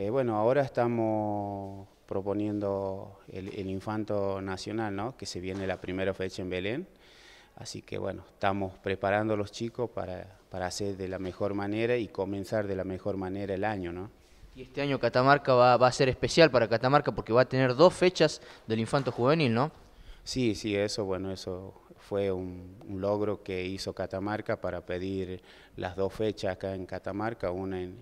Eh, bueno, ahora estamos proponiendo el, Infanto Nacional, ¿no? que se viene la primera fecha en Belén. Así que bueno, estamos preparando a los chicos para, hacer de la mejor manera y comenzar de la mejor manera el año. ¿no? Y este año Catamarca va, va a ser especial para Catamarca porque va a tener dos fechas del Infanto Juvenil, ¿no? Sí, sí, eso, bueno, eso fue un, logro que hizo Catamarca para pedir las dos fechas acá en Catamarca, una en,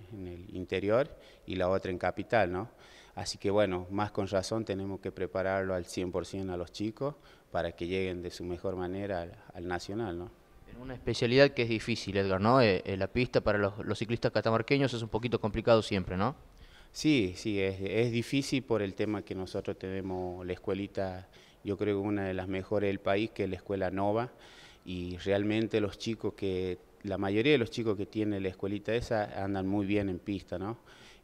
el interior y la otra en capital, ¿no? Así que bueno, más con razón tenemos que prepararlo al 100% a los chicos para que lleguen de su mejor manera al, nacional, ¿no? En una especialidad que es difícil, Edgar, ¿no? Eh, eh, la pista para los, ciclistas catamarqueños es un poquito complicado siempre, ¿no? Sí, sí, es, es, difícil por el tema que nosotros tenemos la escuelita yo creo que una de las mejores del país, que es la escuela Nova, y realmente los chicos que, la mayoría de los chicos que tiene la escuelita esa andan muy bien en pista, ¿no?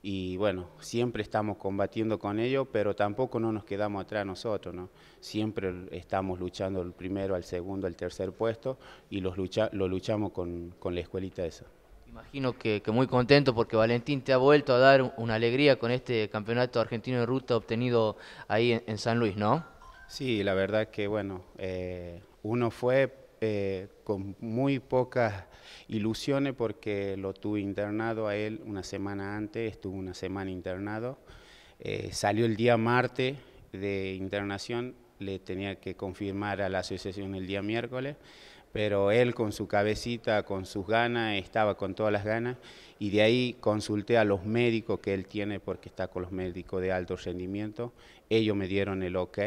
Y bueno, siempre estamos combatiendo con ellos, pero tampoco no nos quedamos atrás nosotros, ¿no? Siempre estamos luchando el primero, al segundo, el tercer puesto y lo luchamos con, la escuelita esa. Imagino que, muy contento porque Valentín te ha vuelto a dar una alegría con este campeonato argentino de ruta obtenido ahí en San Luis, ¿no? Sí, la verdad que bueno, eh, uno fue eh, con muy pocas ilusiones porque lo tuve internado a él una semana antes, estuvo una semana internado. Eh, salió el día martes de internación, le tenía que confirmar a la asociación el día miércoles pero él con su cabecita, con sus ganas, estaba con todas las ganas y de ahí consulté a los médicos que él tiene porque está con los médicos de alto rendimiento, ellos me dieron el ok,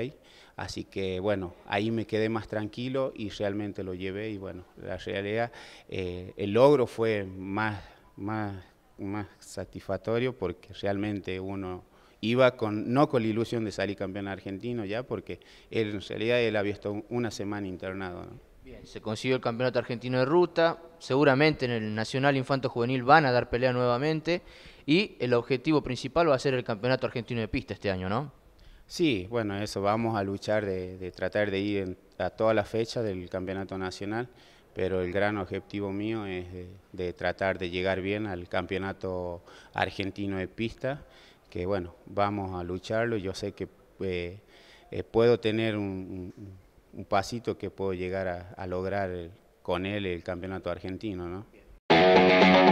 así que bueno, ahí me quedé más tranquilo y realmente lo llevé y bueno, la realidad, eh, el logro fue más, más, más satisfactorio porque realmente uno iba con, no con la ilusión de salir campeón argentino ya, porque él, en realidad él había estado una semana internado se consiguió el campeonato argentino de ruta, seguramente en el Nacional Infanto Juvenil van a dar pelea nuevamente y el objetivo principal va a ser el campeonato argentino de pista este año, ¿no? Sí, bueno, eso, vamos a luchar de, tratar de ir a todas las fechas del campeonato nacional, pero el gran objetivo mío es de, tratar de llegar bien al campeonato argentino de pista, que bueno, vamos a lucharlo, yo sé que... Eh, eh, puedo tener un un pasito que puedo llegar a, lograr con él el campeonato argentino, ¿no?